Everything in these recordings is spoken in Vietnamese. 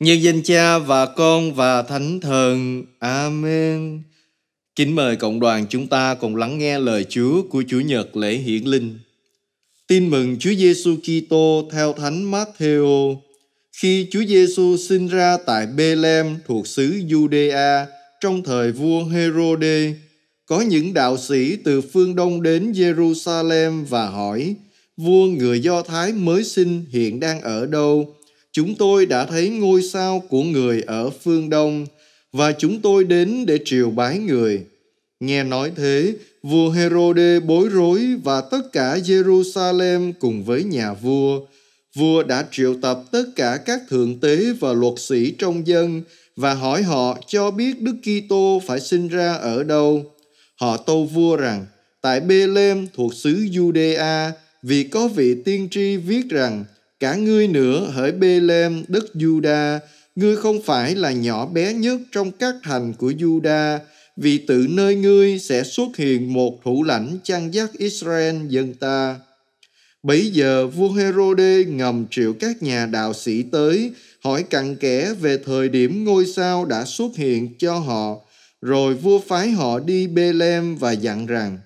Nhân danh Cha và Con và Thánh Thần. Amen. Kính mời cộng đoàn chúng ta cùng lắng nghe lời Chúa của Chủ nhật lễ hiển linh. Tin mừng Chúa Giêsu Kitô theo Thánh Matthew. Khi Chúa Giêsu sinh ra tại Bethlehem thuộc xứ Judea trong thời vua Herod có những đạo sĩ từ phương Đông đến Jerusalem và hỏi: "Vua người Do Thái mới sinh hiện đang ở đâu?" Chúng tôi đã thấy ngôi sao của người ở phương Đông và chúng tôi đến để triều bái người. Nghe nói thế, vua Herode bối rối và tất cả Jerusalem cùng với nhà vua. Vua đã triệu tập tất cả các thượng tế và luật sĩ trong dân và hỏi họ cho biết Đức Kitô phải sinh ra ở đâu. Họ tâu vua rằng, tại Bethlehem thuộc xứ Judea, vì có vị tiên tri viết rằng Cả ngươi nữa hỡi bê lem đất Juda, ngươi không phải là nhỏ bé nhất trong các thành của Juda, vì tự nơi ngươi sẽ xuất hiện một thủ lãnh chăn dắt Israel dân ta. Bấy giờ vua Herode ngầm triệu các nhà đạo sĩ tới, hỏi cặn kẽ về thời điểm ngôi sao đã xuất hiện cho họ. Rồi vua phái họ đi Bethlehem và dặn rằng,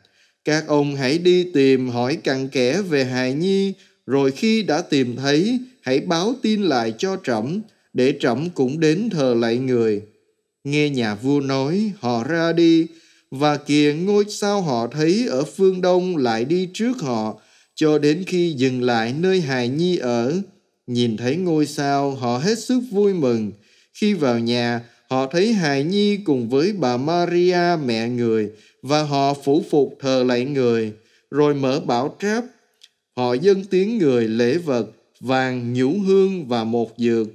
các ông hãy đi tìm hỏi cặn kẽ về hài nhi rồi khi đã tìm thấy, hãy báo tin lại cho trẫm để trẫm cũng đến thờ lại người. Nghe nhà vua nói, họ ra đi, và kìa ngôi sao họ thấy ở phương đông lại đi trước họ, cho đến khi dừng lại nơi hài nhi ở. Nhìn thấy ngôi sao, họ hết sức vui mừng. Khi vào nhà, họ thấy hài nhi cùng với bà Maria mẹ người, và họ phủ phục thờ lại người, rồi mở bảo tráp họ dâng tiếng người lễ vật, vàng, nhũ hương và một dược.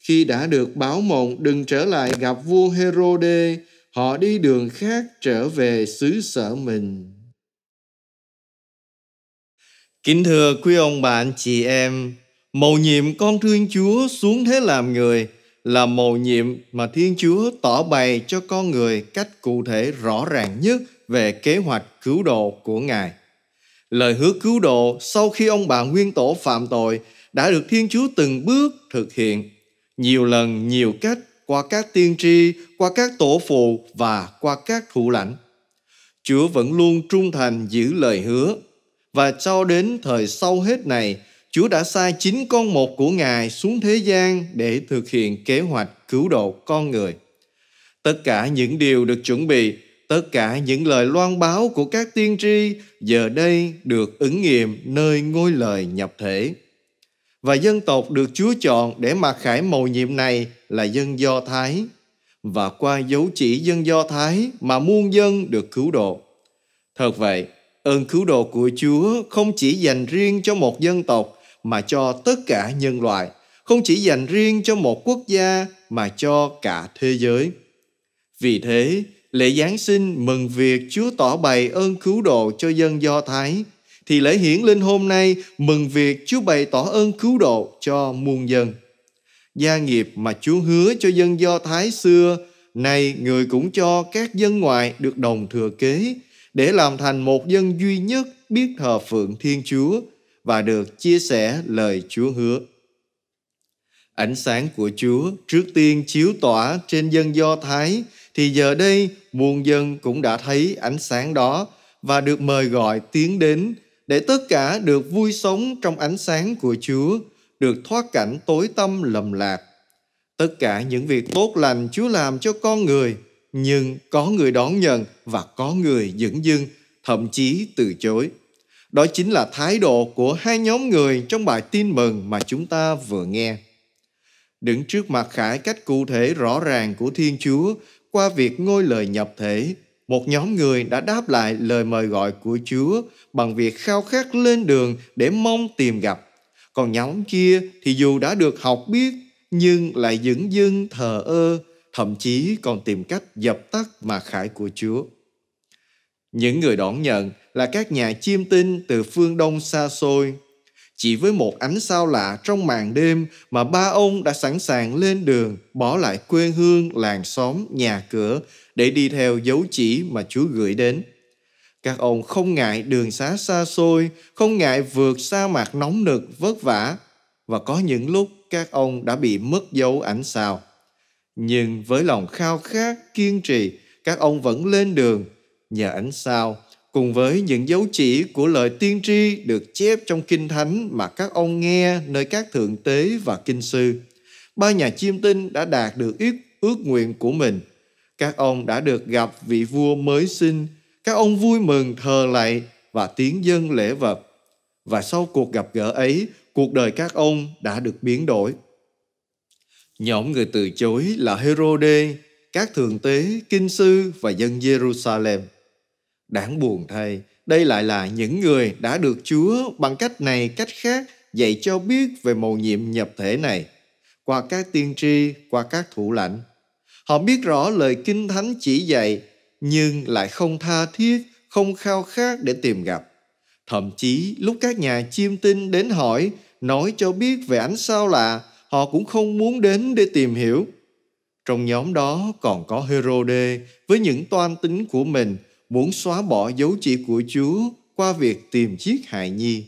Khi đã được báo mộng đừng trở lại gặp vua Herode, họ đi đường khác trở về xứ sở mình. Kính thưa quý ông bạn chị em, mầu nhiệm con thương Chúa xuống thế làm người là mầu nhiệm mà Thiên Chúa tỏ bày cho con người cách cụ thể rõ ràng nhất về kế hoạch cứu độ của Ngài. Lời hứa cứu độ sau khi ông bà nguyên tổ phạm tội đã được Thiên Chúa từng bước thực hiện, nhiều lần, nhiều cách qua các tiên tri, qua các tổ phụ và qua các thủ lãnh. Chúa vẫn luôn trung thành giữ lời hứa và cho đến thời sau hết này, Chúa đã sai chính con một của Ngài xuống thế gian để thực hiện kế hoạch cứu độ con người. Tất cả những điều được chuẩn bị Tất cả những lời loan báo của các tiên tri giờ đây được ứng nghiệm nơi ngôi lời nhập thể. Và dân tộc được Chúa chọn để mặc khải mầu nhiệm này là dân Do Thái và qua dấu chỉ dân Do Thái mà muôn dân được cứu độ. Thật vậy, ơn cứu độ của Chúa không chỉ dành riêng cho một dân tộc mà cho tất cả nhân loại, không chỉ dành riêng cho một quốc gia mà cho cả thế giới. Vì thế, lễ Giáng sinh mừng việc Chúa tỏ bày ơn cứu độ cho dân Do Thái, thì lễ hiển linh hôm nay mừng việc Chúa bày tỏ ơn cứu độ cho muôn dân. Gia nghiệp mà Chúa hứa cho dân Do Thái xưa, nay người cũng cho các dân ngoại được đồng thừa kế, để làm thành một dân duy nhất biết thờ phượng Thiên Chúa và được chia sẻ lời Chúa hứa. Ánh sáng của Chúa trước tiên chiếu tỏa trên dân Do Thái thì giờ đây muôn dân cũng đã thấy ánh sáng đó và được mời gọi tiến đến để tất cả được vui sống trong ánh sáng của Chúa, được thoát cảnh tối tăm lầm lạc. Tất cả những việc tốt lành Chúa làm cho con người, nhưng có người đón nhận và có người dững dưng, thậm chí từ chối. Đó chính là thái độ của hai nhóm người trong bài tin mừng mà chúng ta vừa nghe. Đứng trước mặt khải cách cụ thể rõ ràng của Thiên Chúa qua việc ngôi lời nhập thể, một nhóm người đã đáp lại lời mời gọi của Chúa bằng việc khao khát lên đường để mong tìm gặp. Còn nhóm kia thì dù đã được học biết nhưng lại dững dưng thờ ơ, thậm chí còn tìm cách dập tắt mà khải của Chúa. Những người đón nhận là các nhà chiêm tinh từ phương Đông xa xôi chỉ với một ánh sao lạ trong màn đêm mà ba ông đã sẵn sàng lên đường, bỏ lại quê hương, làng xóm, nhà cửa để đi theo dấu chỉ mà Chúa gửi đến. Các ông không ngại đường xá xa xôi, không ngại vượt sa mạc nóng nực, vất vả. Và có những lúc các ông đã bị mất dấu ánh sao. Nhưng với lòng khao khát, kiên trì, các ông vẫn lên đường nhờ ánh sao cùng với những dấu chỉ của lời tiên tri được chép trong kinh thánh mà các ông nghe nơi các thượng tế và kinh sư. Ba nhà chiêm tinh đã đạt được ước, ước nguyện của mình. Các ông đã được gặp vị vua mới sinh, các ông vui mừng thờ lạy và tiến dân lễ vật. Và sau cuộc gặp gỡ ấy, cuộc đời các ông đã được biến đổi. Nhóm người từ chối là Herode, các thượng tế, kinh sư và dân Jerusalem. Đáng buồn thay, đây lại là những người đã được Chúa bằng cách này cách khác dạy cho biết về mầu nhiệm nhập thể này qua các tiên tri, qua các thủ lãnh. Họ biết rõ lời Kinh Thánh chỉ dạy nhưng lại không tha thiết, không khao khát để tìm gặp. Thậm chí lúc các nhà chiêm tinh đến hỏi, nói cho biết về ánh sao lạ, họ cũng không muốn đến để tìm hiểu. Trong nhóm đó còn có Herode với những toan tính của mình – muốn xóa bỏ dấu chỉ của Chúa qua việc tìm chiếc hài nhi.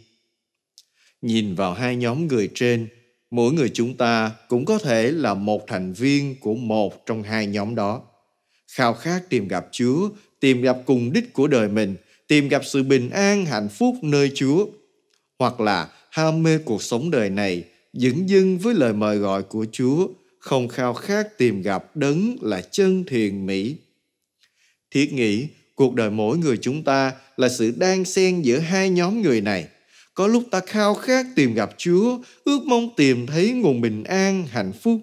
Nhìn vào hai nhóm người trên, mỗi người chúng ta cũng có thể là một thành viên của một trong hai nhóm đó. Khao khát tìm gặp Chúa, tìm gặp cùng đích của đời mình, tìm gặp sự bình an, hạnh phúc nơi Chúa. Hoặc là ham mê cuộc sống đời này, dững dưng với lời mời gọi của Chúa, không khao khát tìm gặp đấng là chân thiền mỹ. Thiết nghĩ cuộc đời mỗi người chúng ta là sự đan xen giữa hai nhóm người này. Có lúc ta khao khát tìm gặp Chúa, ước mong tìm thấy nguồn bình an, hạnh phúc.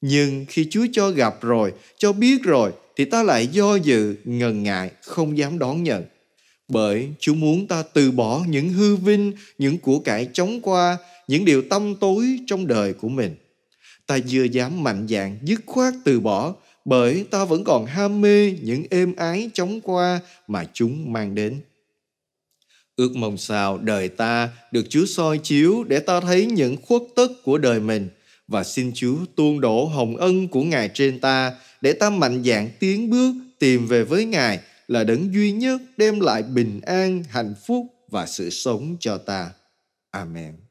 Nhưng khi Chúa cho gặp rồi, cho biết rồi, thì ta lại do dự, ngần ngại, không dám đón nhận. Bởi Chúa muốn ta từ bỏ những hư vinh, những của cải chống qua, những điều tâm tối trong đời của mình. Ta chưa dám mạnh dạn dứt khoát từ bỏ bởi ta vẫn còn ham mê những êm ái chóng qua mà chúng mang đến. Ước mong sao đời ta được Chúa soi chiếu để ta thấy những khuất tất của đời mình và xin Chúa tuôn đổ hồng ân của Ngài trên ta để ta mạnh dạn tiến bước tìm về với Ngài là đấng duy nhất đem lại bình an, hạnh phúc và sự sống cho ta. Amen.